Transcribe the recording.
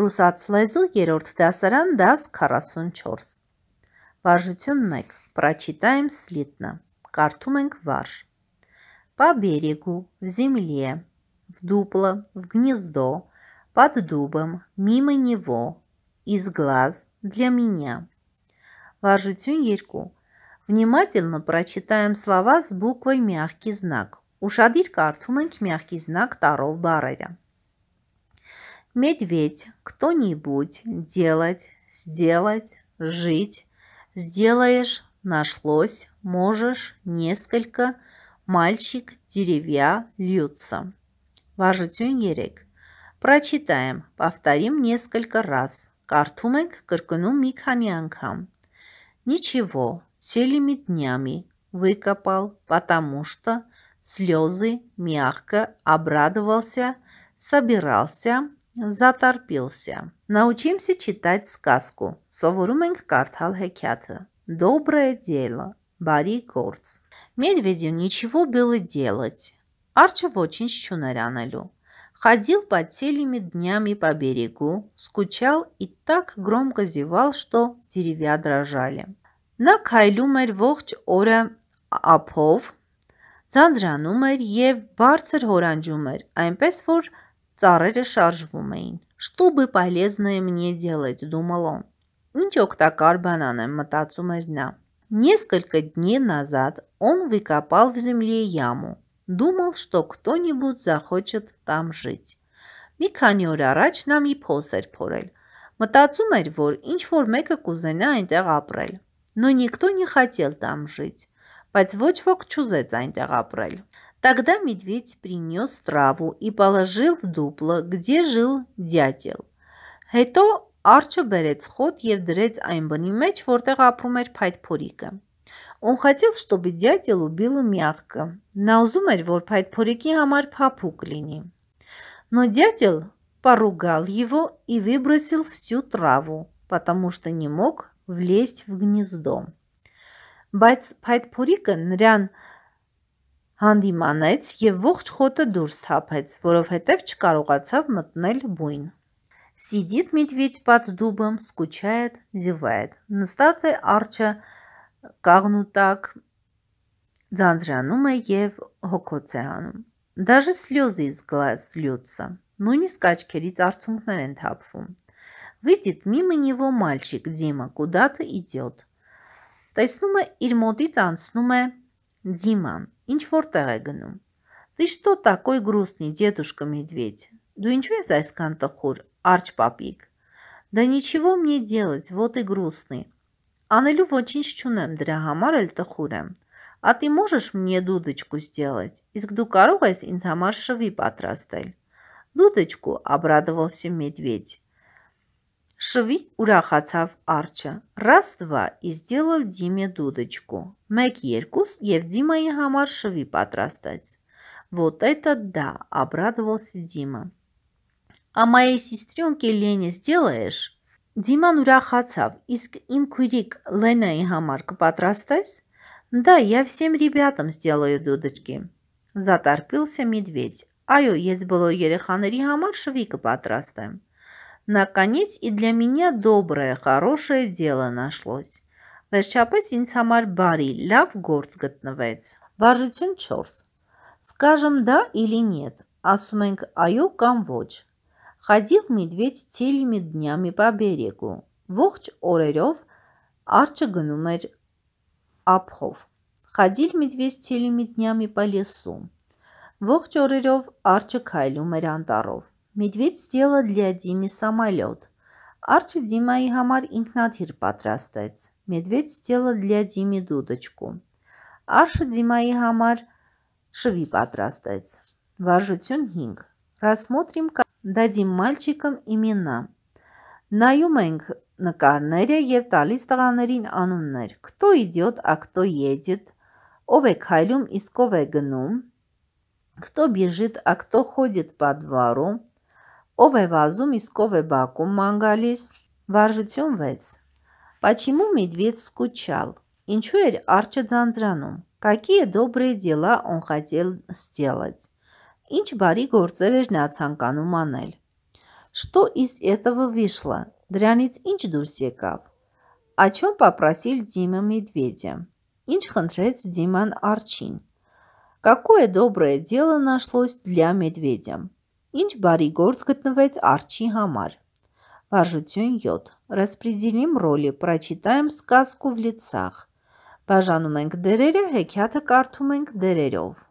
Ռուսաց լեզու երորդ դասարան դաս 44։ Վարժություն 1։ Прочитаем слитно. Կարդում ենք վարժ։ По берегу, в земле, в дупло, в гнездо, под дубом, мимо него, из глаз, для меня. Варжутюн Ерьку. Внимательно прочитаем слова с буквой «мягкий знак». Ушадир картуманг «мягкий знак» Таров Бараря медведь, кто-нибудь, делать, сделать, жить, сделаешь, нашлось, можешь, несколько, мальчик, деревья, льются. Важу тюнгерек. Прочитаем, повторим несколько раз. Картумек ենք կրկնում Ничего, целыми днями выкопал, потому что слезы мягко обрадовался, собирался, Заторпился. Научимся читать сказку. Սովորում ենք կարդալ հեքիաթը։ Доброе дело. Բարի գործ։ Медведю ничего было делать. Արչը ոչինչ չուներ անելու։ Ходил под селими днями по берегу, скучал и так громко зевал, что деревья дрожали։ Նա քայլում էր ողջ օրը ափով, ձանձրանում էր եւ բարձր հորանջում էր, այնպես որ Ծառերը շարժվում էին։ «Штубы полезное мне делать», думал он. «Ինչ օգտակար բան անեմ», մտածում էր նա։ Несколько дней назад он выкопал в земле яму. Думал, что кто-нибудь захочет там жить։ Մի քանի օր առաջ նա մի փոս էր փորել։ Մտածում էր, որ ինչ-որ մեկը կուզենա այնտեղ ապրել։ Но никто не хотел там жить, բայց ոչ ոք չուզեց այնտեղ ապրել։ Тогда медведь принес траву и положил в дупло, где жил дятел։ Это արջը բերեց խոտ եւ դրեց այն բնի մեջ, որտեղ ապրում Он хотел, чтобы дятел убил мягко. Նա ուզում էր, որ փայտփորիկի համար փափուկ Но дятел поругал его и выбросил всю траву, потому что не мог влезть в гнездо։ Пайт Порика նրան հանդիմանեց և ողջ խոտը դուրս թափեց, որովհետև չկարողացավ մտնել բույն։ Сидит медведь под дубом, скучает, зевает. Նստած է արջը կաղնուտակ, ձանձրանում է և հոգոց է անում։ Даже слезы из глаз льются. Նույնիսկ աչքերից արցունքներ են թափվում։ Видит мимо него мальчик Дима куда-то идет. Տեսնում է իր մոտից անցնում է «Դիման, ինչ որտեղ է գնում»։ «Ты что такой грустный, дедушка медведь? Դու ինչու ես այսքան տխուր, արջ պապիկ»։ «Да ничего мне делать, вот и грустный»։ Անելու ոչինչ չունեմ, դրա համար էլ տխուր եմ։ «А ты можешь мне дудочку сделать? Իսկ դու կարող ես ինձ համար շվի պատրաստել»։ «Дудочку», — обрадовался медведь. Շվի ուրախացավ արջը։ Ռաստվա իզդիլալ Դիմե դուդочку։ Մեկ երկուս և Դիմայի համար շվի պատրաստեց։ Вот это да, обрадовался Дима։ А моей сестренке Лене сделаешь? Դիման ուրախացավ, իսկ իմ քույրիկ Լենայի համար կպատրաստես։ Да, я всем ребятам сделаю дудочки։ Զատարպիլսը медведь։ Այո, ես բոլոր երեխաների համար շվի կպատրաստեմ։ Наконец и для меня доброе, хорошее дело нашлось։ Վերջապես ինձ համար բարի, լավ գործ գտնվեց։ Վարժություն 4։ Скажем да или нет, ասում ենք այո կամ ոչ։ Ходил медведь целыми днями по берегу։ Ողջ օրերով արջը գնում էր ափով։ Ходил медведь целыми днями по лесу։ Ողջ օրերով արջը քայլում էր անտառով։ Մեդվեդ ստելը դլյա Դիմի սամալյոտ։ Արջը Դիմայի համար ինքնաթիռ պատրաստեց։ Մեդվեդ ստելը դլյա Դիմի դուդочку։ Արշը Դիմայի համար շվի պատրաստեց։ Վարժություն 5։ Рассмотрим դադիմ մальчикам имена։ Նայում ենք նկարները եւ տալիս տղաներին անուններ։ Кто идёт, а кто едет։ Ով է քայլում, իսկ ով է գնում։ Кто бежит, а кто ходит по двору։ Ով է վազում, իսկ ով է բակում մանգալիս։ Վարժություն 6։ Почему медведь скучал? Ինչու էր արջը ձանձրանում։ Какие добрые дела он хотел сделать? Ինչ բարի գործեր էր նա ցանկանում անել։ Что из этого вышло? Դրանից ինչ դուրս եկավ։ О чем попросил Дима Медведя? Ինչ խնդրեց Դիման արջին։ Какое доброе дело нашлось для медведя? ինչ բարի գործ գտնվեց արջի համար։ Վարժություն 7. Распределим роли, прочитаем сказку в лицах։ Բաժանում ենք դերերը, հեքիաթը կարդում ենք դերերով։